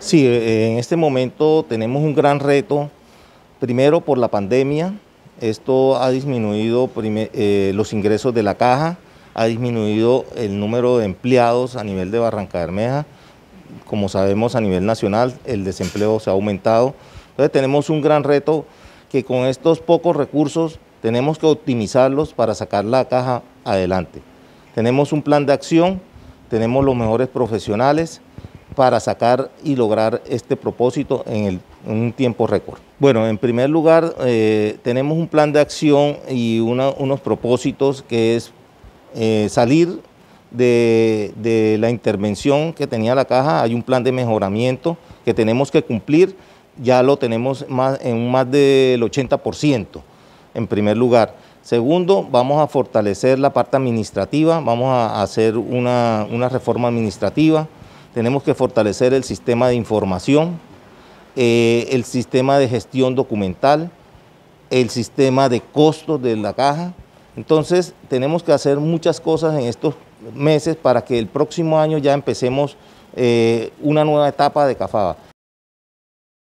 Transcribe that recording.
Sí, eh, en este momento tenemos un gran reto, primero por la pandemia, esto ha disminuido eh, los ingresos de la caja, ha disminuido el número de empleados a nivel de Barranca Bermeja, como sabemos a nivel nacional el desempleo se ha aumentado, entonces tenemos un gran reto que con estos pocos recursos tenemos que optimizarlos para sacar la caja adelante. Tenemos un plan de acción, tenemos los mejores profesionales, para sacar y lograr este propósito en, un tiempo récord. Bueno, en primer lugar, eh, tenemos un plan de acción y unos propósitos que es eh, salir de, la intervención que tenía la caja, hay un plan de mejoramiento que tenemos que cumplir, ya lo tenemos más, en más del 80% en primer lugar. Segundo, vamos a fortalecer la parte administrativa, vamos a hacer una reforma administrativa, tenemos que fortalecer el sistema de información, eh, el sistema de gestión documental, el sistema de costos de la caja. Entonces, tenemos que hacer muchas cosas en estos meses para que el próximo año ya empecemos eh, una nueva etapa de Cafaba.